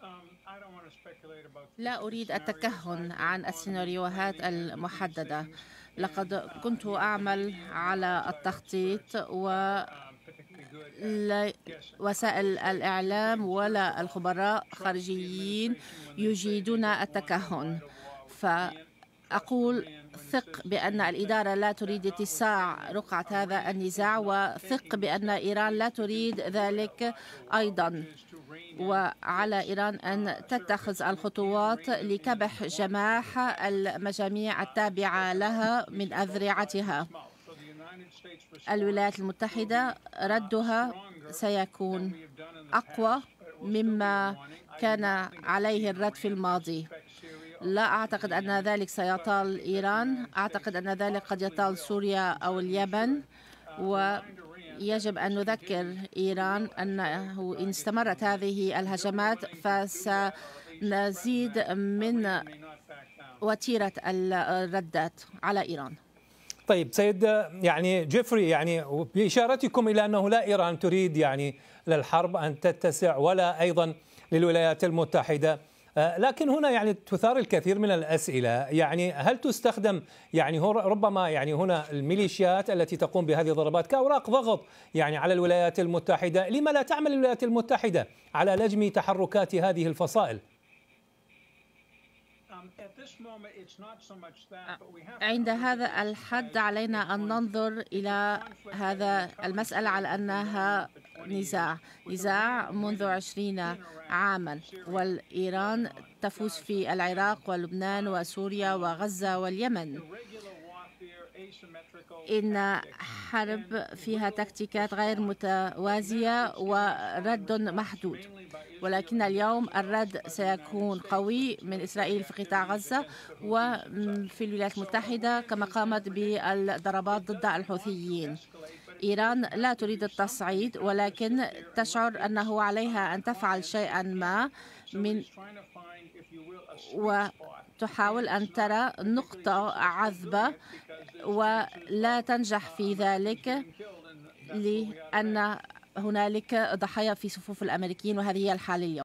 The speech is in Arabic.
Um, لا أريد التكهن عن السيناريوهات المحددة لقد uh, كنت أعمل على التخطيط و um, وسائل الإعلام ولا uh, الخبراء خارجيين يجيدون التكهن ف أقول ثق بأن الإدارة لا تريد اتساع رقعة هذا النزاع وثق بأن إيران لا تريد ذلك أيضا وعلى إيران أن تتخذ الخطوات لكبح جماح المجاميع التابعة لها من أذرعتها الولايات المتحدة ردها سيكون أقوى مما كان عليه الرد في الماضي لا أعتقد أن ذلك سيطال إيران أعتقد أن ذلك قد يطال سوريا أو اليمن ويجب أن نذكر إيران أنه إن استمرت هذه الهجمات فسنزيد من وتيرة الردات على إيران طيب سيد يعني جيفري يعني بإشارتكم إلى أنه لا إيران تريد يعني للحرب أن تتسع ولا أيضا للولايات المتحدة آه، لكن هنا يعني تثار الكثير من الاسئله يعني هل تستخدم يعني هو ربما يعني هنا الميليشيات التي تقوم بهذه الضربات كاوراق ضغط يعني على الولايات المتحده لما لا تعمل الولايات المتحده على لجم تحركات هذه الفصائل um, آه، عند هذا الحد علينا أن ننظر إلى هذا المسألة على أنها نزاع نزاع منذ عشرين عاما والإيران تفوز في العراق ولبنان وسوريا وغزة واليمن إن حرب فيها تكتيكات غير متوازية ورد محدود ولكن اليوم الرد سيكون قوي من إسرائيل في قطاع غزة وفي الولايات المتحدة كما قامت بالضربات ضد الحوثيين إيران لا تريد التصعيد ولكن تشعر أنه عليها أن تفعل شيئا ما من وتحاول أن ترى نقطة عذبة ولا تنجح في ذلك لأن هنالك ضحايا في صفوف الأمريكيين وهذه هي الحالية